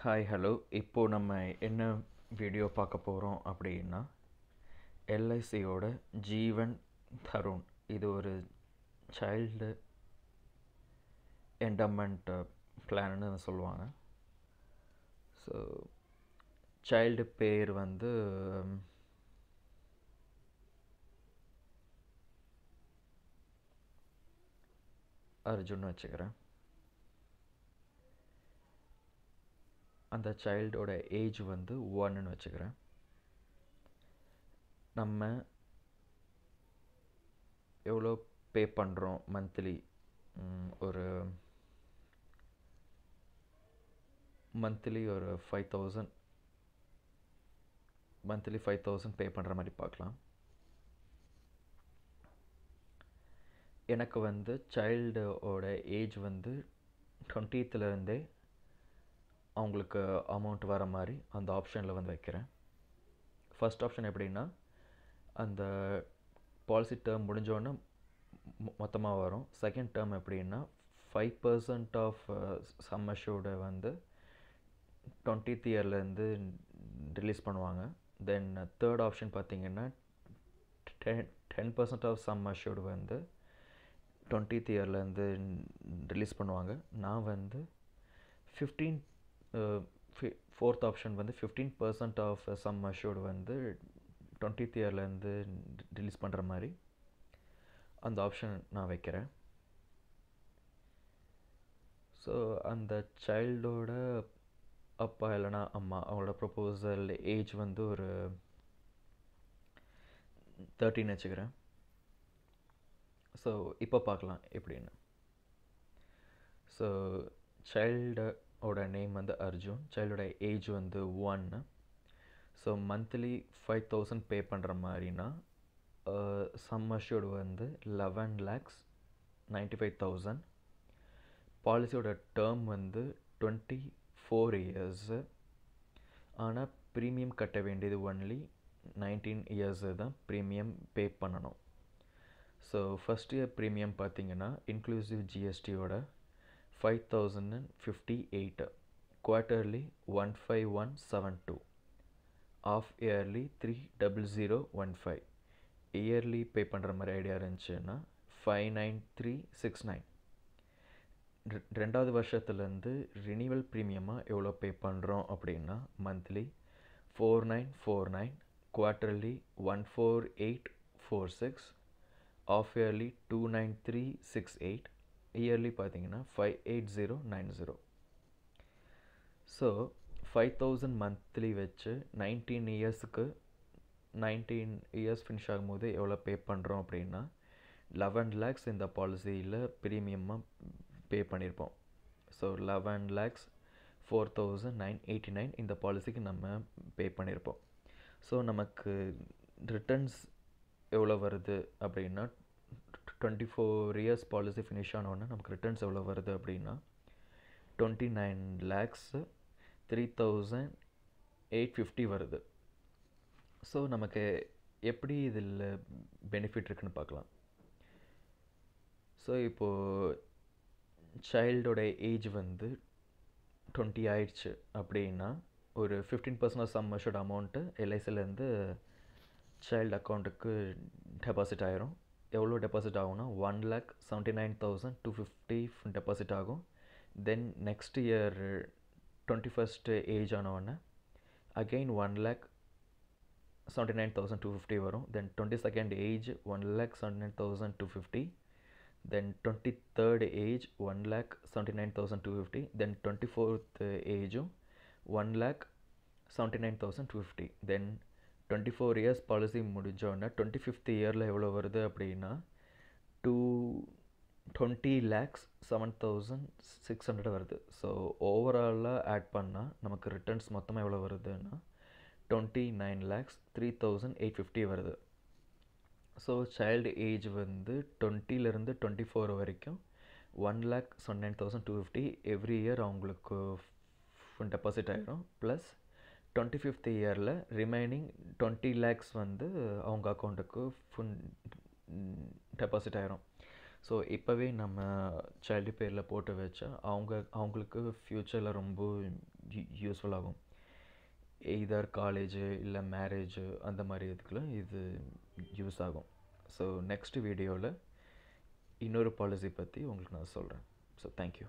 hi hello இப்போது நம்ம என்ன வீடியோ பார்க்க போகிறோம் அப்படின்னா எல்ஐசியோட ஜீவன் தருண் இது ஒரு சைல்டு என்டமெண்ட் பிளான்னு சொல்லுவாங்க ஸோ சைல்டு பேர் வந்து அர்ஜுன் வச்சுக்கிறேன் அந்த சைல்டோட ஏஜ் வந்து ஒன்றுன்னு வச்சுக்கிறேன் நம்ம எவ்வளோ பே பண்ணுறோம் மந்த்லி ஒரு மந்த்லி ஒரு five thousand monthly five thousand pay பண்ணுற மாதிரி பார்க்கலாம் எனக்கு வந்து சைல்டோட ஏஜ் வந்து டுவெண்ட்டீத்துலேருந்தே அவங்களுக்கு அமௌண்ட் வர மாதிரி அந்த ஆப்ஷனில் வந்து வைக்கிறேன் ஃபஸ்ட் ஆப்ஷன் எப்படின்னா அந்த பாலிசி டேர்ம் முடிஞ்சோடனே மொத்தமாக வரும் செகண்ட் டேர்ம் எப்படின்னா ஃபைவ் பர்சன்ட் ஆஃப் சம் வந்து டுவெண்ட்டித் இயர்லேருந்து ரிலீஸ் பண்ணுவாங்க தென் தேர்ட் ஆப்ஷன் பார்த்திங்கன்னா ten ten percent of sum assured வந்து டுவெண்ட்டித் இயர்லேருந்து ரிலீஸ் பண்ணுவாங்க நான் வந்து ஃபிஃப்டீன் ஃபோர்த் ஆப்ஷன் வந்து fifteen percent of sum assured வந்து டுவெண்ட்டித் இயர்லேருந்து ரிலீஸ் பண்ணுற மாதிரி அந்த ஆப்ஷன் நான் வைக்கிறேன் ஸோ அந்த சைல்டோட அப்பா இல்லைனா அம்மா அவங்களோட ப்ரொப்போசல் ஏஜ் வந்து ஒரு தேர்ட்டின் வச்சுக்கிறேன் ஸோ இப்போ பார்க்கலாம் எப்படின்னு ஸோ சைல்டு ஓட நேம் வந்து அர்ஜுன் சைல்டோட ஏஜ் வந்து ஒன்னு so monthly five thousand pay பண்ணுற மாதிரினா சம் வந்து eleven lakhs ninety five thousand பாலிசியோட டேர்ம் வந்து டுவெண்ட்டி ஃபோர் இயர்ஸு ஆனால் ப்ரீமியம் கட்ட வேண்டியது ஒன்லி நைன்டீன் இயர்ஸு தான் ப்ரீமியம் பே பண்ணணும் ஸோ ஃபஸ்ட் இயர் ப்ரீமியம் பார்த்திங்கன்னா இன்க்ளூசிவ் ஜிஎஸ்டியோட five thousand and fifty eight quarterly one five one seven two half yearly three double zero one five yearly pay பண்ணுற மாதிரி idea இருந்துச்சுன்னா five nine three six nine ரெ ரெண்டாவது வருஷத்துலேருந்து renewal ப்ரீமியமாக எவ்வளோ பே பண்ணுறோம் அப்படின்னா monthly four nine four nine quarterly one four eight four six half yearly two nine three six eight yearly பார்த்தீங்கன்னா five eight zero nine zero so five thousand monthly வச்சு nineteen இயர்ஸுக்கு nineteen years finish ஆகும்போது எவ்வளோ pay பண்ணுறோம் அப்படின்னா eleven lakhs இந்த பாலிசியில் ப்ரீமியமாக pay பண்ணியிருப்போம் so eleven lakhs four thousand nine eighty nine இந்த பாலிசிக்கு நம்ம பே பண்ணியிருப்போம் ஸோ நமக்கு ரிட்டர்ன்ஸ் எவ்வளோ வருது அப்படின்னா twenty four years policy finish ஆனோடனே நமக்கு ரிட்டர்ன்ஸ் எவ்வளோ வருது அப்படின்னா twenty nine lakhs three thousand eight fifty வருது ஸோ நமக்கு எப்படி இதில் பெனிஃபிட் இருக்குன்னு பார்க்கலாம் ஸோ இப்போது சைல்டோட ஏஜ் வந்து டுவெண்ட்டி ஆயிடுச்சு அப்படின்னா ஒரு fifteen percent of sum amount எல்ஐசிலேருந்து சைல்டு அக்கௌண்ட்டுக்கு டெபாசிட் ஆயிரும் எவ்வளோ டெபாசிட் ஆகும்னா one lakh seventy nine thousand two fifty deposit ஆகும் then next year twenty first age ஆனவுடனே again one lakh seventy nine thousand two fifty வரும் then twenty second age one lakh seventy nine thousand two fifty then twenty third age one lakh seventy nine thousand two fifty then twenty fourth ஏஜும் one lakh seventy nine thousand two fifty then twenty four years policy முடிஞ்சோடனே twenty fifth இயரில் எவ்வளோ வருது அப்படின்னா two twenty lakhs seven thousand six hundred வருது so ஓவராலாக add பண்ணால் நமக்கு ரிட்டர்ன்ஸ் மொத்தமாக எவ்வளோ வருதுன்னா twenty nine lakhs three thousand eight fifty வருது ஸோ சைல்டு ஏஜ் வந்து டுவெண்ட்டிலேருந்து டுவெண்ட்டி ஃபோர் வரைக்கும் one lakh nine thousand two fifty every year அவங்களுக்கு டெபாசிட் ஆகிடும் ப்ளஸ் டுவெண்ட்டி ஃபிஃப்த் இயரில் ரிமைனிங் டுவெண்ட்டி லேக்ஸ் வந்து அவங்க அக்கௌண்ட்டுக்கு ஃபுன் டெபாசிட் ஆயிரும் ஸோ இப்போவே நம்ம சைல்டு பேரில் போட்டு வச்சா அவங்க அவங்களுக்கு ஃப்யூச்சரில் ரொம்ப யூஸ்ஃபுல் ஆகும் எய்தர் காலேஜு இல்லை மேரேஜு அந்த மாதிரி இதுக்கெலாம் இது யூஸ் ஆகும் ஸோ நெக்ஸ்ட் வீடியோவில் இன்னொரு பாலிசி பற்றி உங்களுக்கு நான் சொல்கிறேன் ஸோ தேங்க்யூ